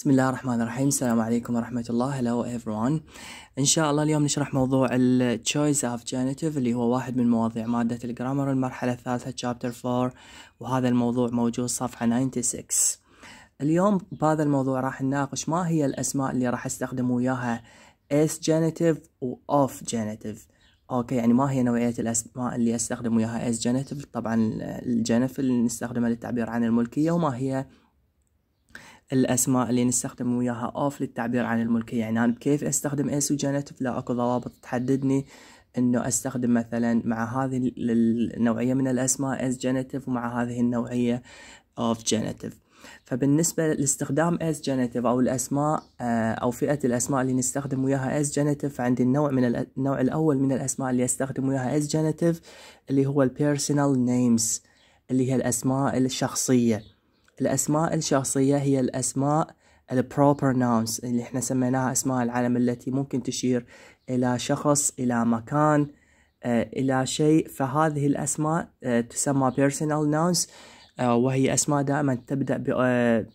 بسم الله الرحمن الرحيم السلام عليكم ورحمة الله هلو everyone إن شاء الله اليوم نشرح موضوع ال choice of genitive اللي هو واحد من مواضيع مادة الجرامر المرحلة الثالثة chapter 4 وهذا الموضوع موجود صفحة 96 اليوم بهذا الموضوع راح نناقش ما هي الأسماء اللي راح استخدم وياها is genitive و of genitive اوكي يعني ما هي نوعية الاسماء اللي استخدم وياها as genitive طبعا الجنف اللي نستخدمها للتعبير عن الملكية وما هي الأسماء اللي نستخدم وياها أوف للتعبير عن الملكية يعني أنا بكيف أستخدم اس وجنتف لا أكو ضوابط تحددني انه استخدم مثلا مع هذه النوعيه من الاسماء اس جنتف ومع هذه النوعيه اوف جنتف فبالنسبه لاستخدام اس جنتف او الاسماء آه، او فئه الاسماء اللي نستخدم وياها اس جنتف عندي النوع من النوع الاول من الاسماء اللي استخدم وياها اس جنتف اللي هو البيرسونال نيمز اللي هي الاسماء الشخصيه الأسماء الشخصية هي الأسماء البروبر nouns اللي احنا سميناها أسماء العلم التي ممكن تشير إلى شخص إلى مكان آه، إلى شيء فهذه الأسماء آه، تسمى personal nouns آه، وهي أسماء دائما تبدأ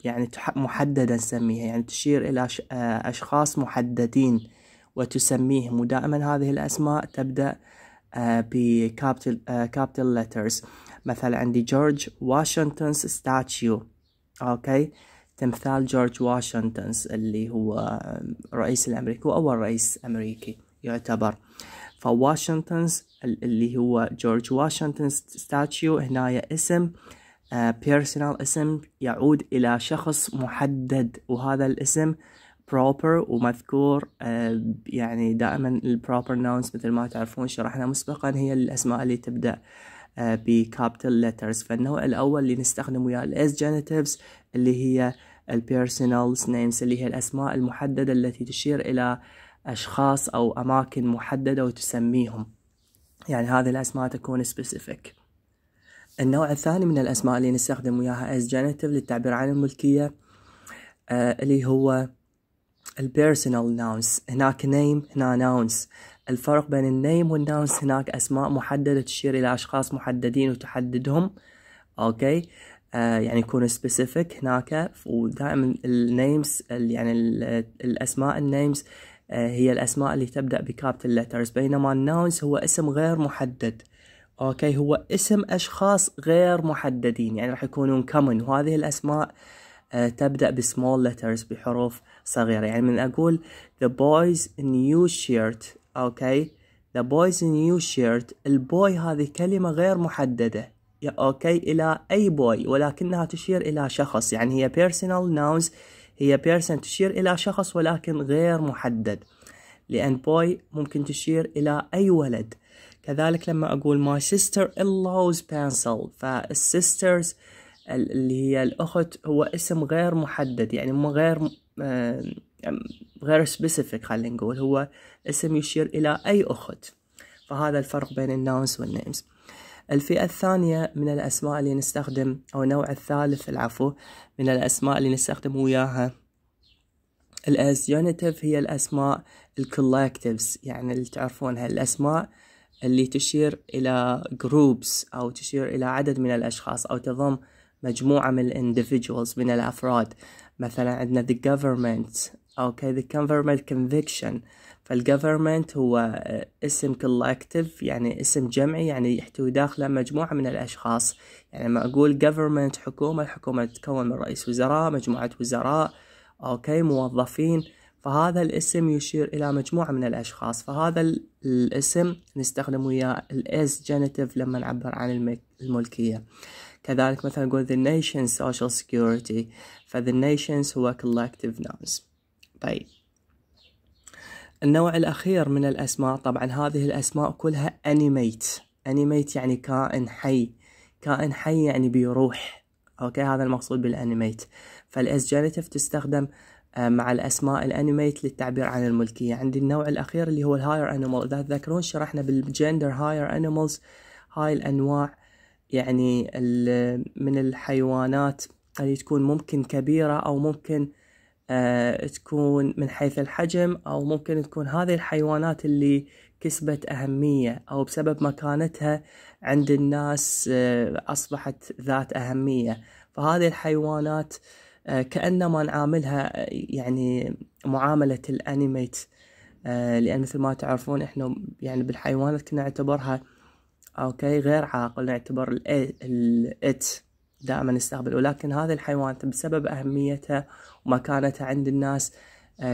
يعني محددة نسميها يعني تشير إلى أشخاص محددين وتسميهم ودائما هذه الأسماء تبدأ بكابتل كابتل لترز مثلا عندي جورج واشنطن ستاتيو اوكي تمثال جورج واشنطن اللي هو رئيس الامريكي واول رئيس امريكي يعتبر فواشنطن اللي هو جورج واشنطن ستاتشيو هنا اسم بيرسونال آه، uh, اسم يعود الى شخص محدد وهذا الاسم بروبر ومذكور uh, يعني دائما البروبر نونز مثل ما تعرفون شرحنا مسبقا هي الاسماء اللي تبدا بكابيتال لترز فالنوع الأول اللي نستخدم وياه الاس genitives اللي هي البيرسونالز نيمز اللي هي الأسماء المحددة التي تشير إلى أشخاص أو أماكن محددة وتسميهم يعني هذه الأسماء تكون specific النوع الثاني من الأسماء اللي نستخدم وياها as جينيتيف للتعبير عن الملكية آه اللي هو البيرسونال nouns هناك نيم هنا nouns الفرق بين النيم nouns هناك أسماء محددة تشير إلى أشخاص محددين وتحددهم أوكي آه يعني يكونوا سبيسيفيك هناك ودائما النيمز يعني ال الأسماء النيمز آه هي الأسماء اللي تبدأ بكابيتال letters بينما nouns هو اسم غير محدد اوكي هو اسم اشخاص غير محددين يعني راح يكونون كومن وهذه الاسماء آه آه، تبدأ بسمول letters بحروف صغيرة يعني من أقول the boys new shirt أوكي the boys new shirt البوي هذه كلمة غير محددة أوكي إلى أي بوي ولكنها تشير إلى شخص يعني هي personal nouns هي person تشير إلى شخص ولكن غير محدد لأن boy ممكن تشير إلى أي ولد كذلك لما أقول my sister law's pencil فالsisters sisters اللي هي الأخت هو اسم غير محدد يعني مو غير آه، يعني غير سبيسيفيك خلينا نقول هو اسم يشير إلى أي أخت فهذا الفرق بين الناونز والنيمز الفئة الثانية من الأسماء اللي نستخدم أو النوع الثالث العفو من الأسماء اللي نستخدم وياها الأسيونيتيف هي الأسماء الكولكتيفز يعني اللي تعرفونها الأسماء اللي تشير إلى جروبس أو تشير إلى عدد من الأشخاص أو تضم مجموعة من individuals من الأفراد مثلا عندنا the government أوكي okay, the government conviction فالgovernment هو آه، اسم collective يعني اسم جمعي يعني يحتوي داخله مجموعة من الأشخاص يعني لما أقول government حكومة الحكومة تتكون من رئيس وزراء مجموعة وزراء أوكي okay, موظفين فهذا الاسم يشير إلى مجموعة من الأشخاص فهذا الاسم نستخدم وياه الاس جenitive لما نعبر عن الملكية كذلك مثلا نقول the nation social security ف the nations هو collective nouns طيب النوع الأخير من الأسماء طبعا هذه الأسماء كلها animate animate يعني كائن حي كائن حي يعني بيروح أوكي هذا المقصود بالانيميت فالاس جينيتيف تستخدم آه، مع الأسماء الأنيميت للتعبير عن الملكية عندي النوع الأخير اللي هو الهاير أنيمال إذا تذكرون شرحنا بالجندر هاير أنيمالز هاي الأنواع يعني من الحيوانات اللي تكون ممكن كبيرة أو ممكن آه تكون من حيث الحجم أو ممكن تكون هذه الحيوانات اللي كسبت أهمية أو بسبب مكانتها عند الناس آه، أصبحت ذات أهمية فهذه الحيوانات آه آه، كأنما نعاملها آه، يعني معاملة الأنيميت آه، لأن مثل ما تعرفون إحنا يعني بالحيوانات كنا نعتبرها أوكي غير عاقل نعتبر الإت دائما نستقبل ولكن هذا الحيوانات بسبب أهميتها ومكانتها عند الناس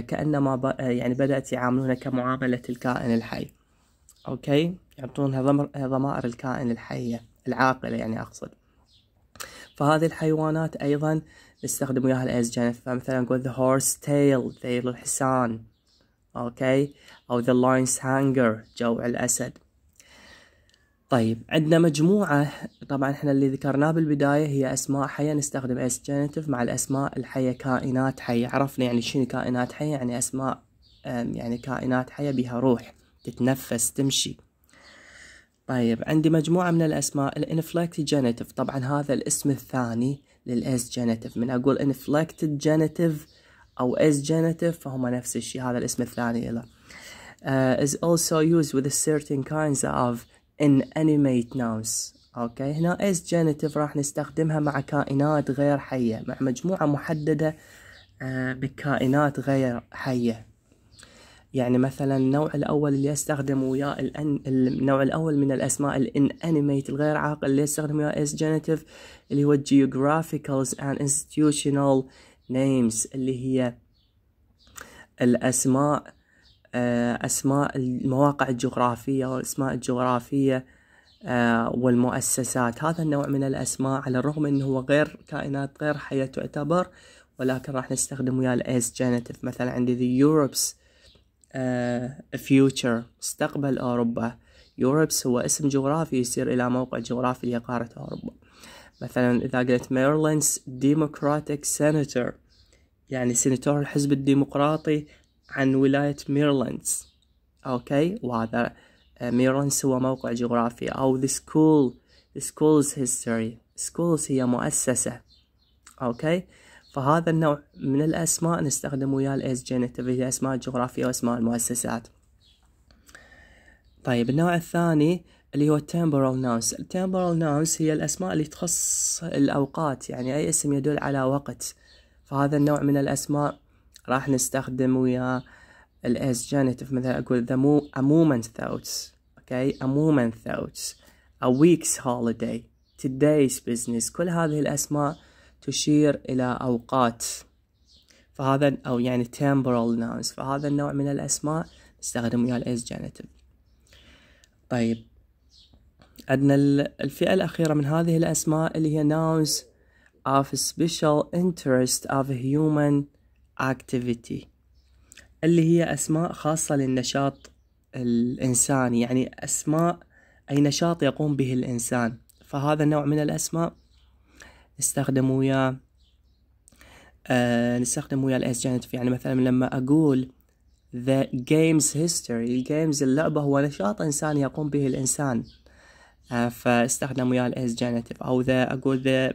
كأنما يعني بدأت يعاملونها كمعاملة الكائن الحي أوكي يعطونها ضمائر الكائن الحية العاقلة يعني أقصد فهذه الحيوانات أيضا نستخدم وياها الاس جنف فمثلا نقول the horse tail ذيل الحصان أوكي أو the lion's hunger جوع الأسد طيب عندنا مجموعة طبعا احنا اللي ذكرناه بالبداية هي أسماء حية نستخدم اس اسجنتيف مع الأسماء الحية كائنات حية عرفنا يعني شنو كائنات حية يعني أسماء يعني كائنات حية بها روح تتنفس تمشي طيب عندي مجموعة من الأسماء الانفلكتيجينيتيف طبعا هذا الاسم الثاني للاس جينيتيف من اقول انفلكتد جينيتيف او اس جينيتيف فهما نفس الشيء هذا الاسم الثاني له uh, is also used with certain kinds of inanimate nouns اوكي هنا اس جينيتيف راح نستخدمها مع كائنات غير حيه مع مجموعه محدده uh, بكائنات غير حيه يعني مثلا النوع الأول اللي أستخدم وياه الأن... النوع الأول من الأسماء الإن أنيميت الغير عاقل اللي أستخدم وياه اس جينيتيف اللي هو جيوغرافيكالز اند institutional نيمز اللي هي الأسماء آه، أسماء المواقع الجغرافية والأسماء الجغرافية آه، والمؤسسات هذا النوع من الأسماء على الرغم أنه هو غير كائنات غير حية تعتبر ولكن راح نستخدم وياه الاس جينيتيف مثلا عندي the Europe's فيوتشر آه، مستقبل أوروبا يوروبس هو اسم جغرافي يصير إلى موقع جغرافي لقارة أوروبا مثلا إذا قلت ميرلاند's ديموكراتيك سيناتور يعني سيناتور الحزب الديمقراطي عن ولاية ميرلاند's أوكي وهذا ميرلاند's آه، هو موقع جغرافي أو the school the school's history schools هي مؤسسة أوكي okay. فهذا النوع من الأسماء نستخدم وياه الاس جينيتيف هي أسماء الجغرافية وأسماء المؤسسات طيب النوع الثاني اللي هو temporal nouns temporal nouns هي الأسماء اللي تخص الأوقات يعني أي اسم يدل على وقت فهذا النوع من الأسماء راح نستخدم وياه الاس جينيتيف مثلا أقول the mo- a moment thoughts okay a moment thoughts a week's holiday today's business كل هذه الأسماء تشير إلى أوقات فهذا أو يعني temporal nouns فهذا النوع من الأسماء نستخدم وياه الأيز جانيتيف طيب عندنا الفئة الأخيرة من هذه الأسماء اللي هي nouns of special interest of human activity اللي هي أسماء خاصة للنشاط الإنساني يعني أسماء أي نشاط يقوم به الإنسان فهذا النوع من الأسماء نستخدم وياه آه نستخدم وياه الاس جانتف يعني مثلا لما اقول the game's history الجيمز اللعبة هو نشاط إنساني يقوم به الإنسان آه فاستخدم وياه الاس جانتف أو ذا أقول the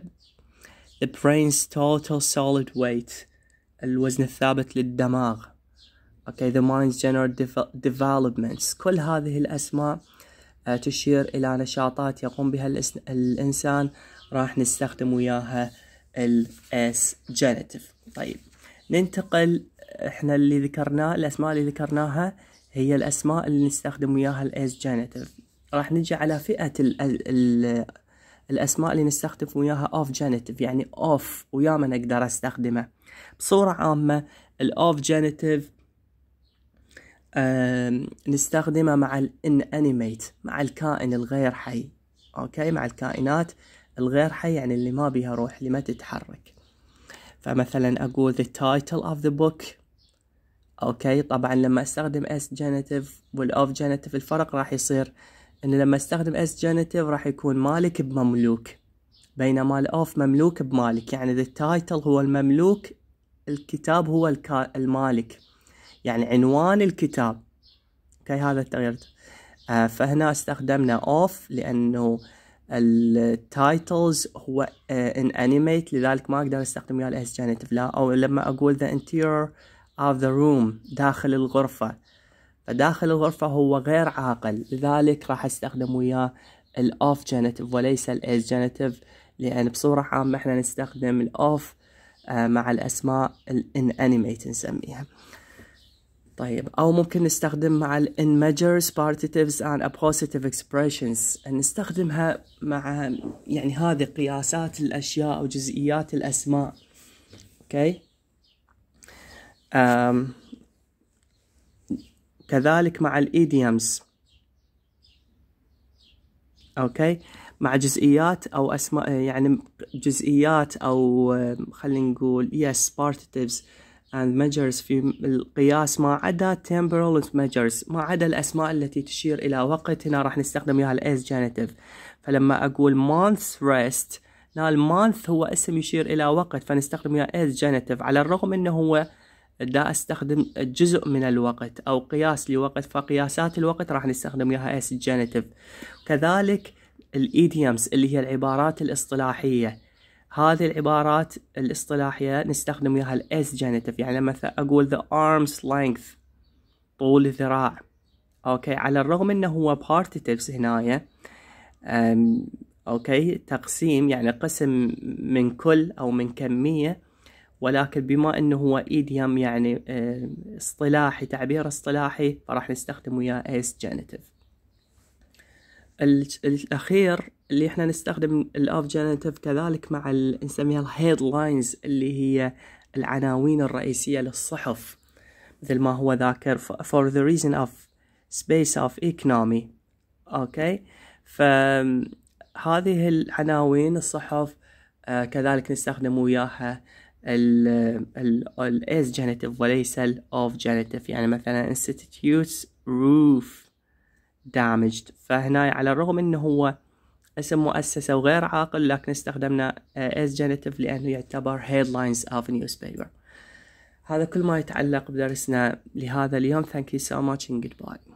the brain's total solid weight الوزن الثابت للدماغ اوكي the mind's general developments كل هذه الأسماء آه، تشير إلى نشاطات يقوم بها الإنسان راح نستخدم وياها ال S genitive طيب ننتقل احنا اللي ذكرناه الاسماء اللي ذكرناها هي الاسماء اللي نستخدم وياها ال S genitive راح نجي على فئة ال ال الاسماء اللي نستخدم وياها اوف genitive يعني اوف وياما نقدر استخدمه بصورة عامة الاوف جينيتيف نستخدمه مع الانيميت مع الكائن الغير حي اوكي مع الكائنات الغير حي يعني اللي ما بيها روح اللي ما تتحرك فمثلا اقول the title of the book اوكي طبعا لما استخدم اس وال والاوف genitive الفرق راح يصير ان لما استخدم اس genitive راح يكون مالك بمملوك بينما الاوف مملوك بمالك يعني the title هو المملوك الكتاب هو المالك يعني عنوان الكتاب اوكي هذا التغيير آه فهنا استخدمنا اوف لانه التايتلز هو ان آه، انيميت لذلك ما اقدر استخدم وياه الاس جانيتيف لا او لما اقول ذا انتيرير اوف ذا روم داخل الغرفه فداخل الغرفه هو غير عاقل لذلك راح استخدم وياه الاوف جانيتيف وليس الاس جانيتيف لان بصوره عامه احنا نستخدم الاوف آه، مع الاسماء الان انيميت نسميها طيب أو ممكن نستخدم مع ال in measures, partitives and appositive expressions نستخدمها مع يعني هذه قياسات الأشياء أو جزئيات الأسماء أوكي um, كذلك مع idioms أوكي مع جزئيات أو أسماء يعني جزئيات أو خلينا نقول yes partitives and measures في القياس ما عدا temporal measures ما عدا الأسماء التي تشير إلى وقت هنا راح نستخدم إياها الاس genitive فلما أقول months rest هنا المانث هو اسم يشير إلى وقت فنستخدم إياه as genitive على الرغم أنه هو دا استخدم جزء من الوقت أو قياس لوقت فقياسات الوقت راح نستخدم إياها as genitive كذلك الإيديمز اللي هي العبارات الاصطلاحية هذه العبارات الاصطلاحية نستخدم وياها الاس جينيتيف يعني مثلا اقول the arm's length طول الذراع اوكي على الرغم انه هو partitives هنايا اوكي تقسيم يعني قسم من كل او من كمية ولكن بما انه هو idiom يعني اصطلاحي تعبير اصطلاحي فراح نستخدم وياه اس جينيتيف الأخير اللي احنا نستخدم الأوف جينيتيف كذلك مع نسميها الهيدلاينز اللي هي العناوين الرئيسية للصحف مثل ما هو ذاكر for the reason of space of economy اوكي فهذه العناوين الصحف آه، كذلك نستخدم وياها الاس جينيتيف وليس الاوف جينيتيف يعني مثلا institutes roof damaged فهنا على الرغم انه هو اسم مؤسسة وغير عاقل لكن استخدمنا آه، as genitive لأنه يعتبر headlines of newspaper هذا كل ما يتعلق بدرسنا لهذا اليوم thank you so much and goodbye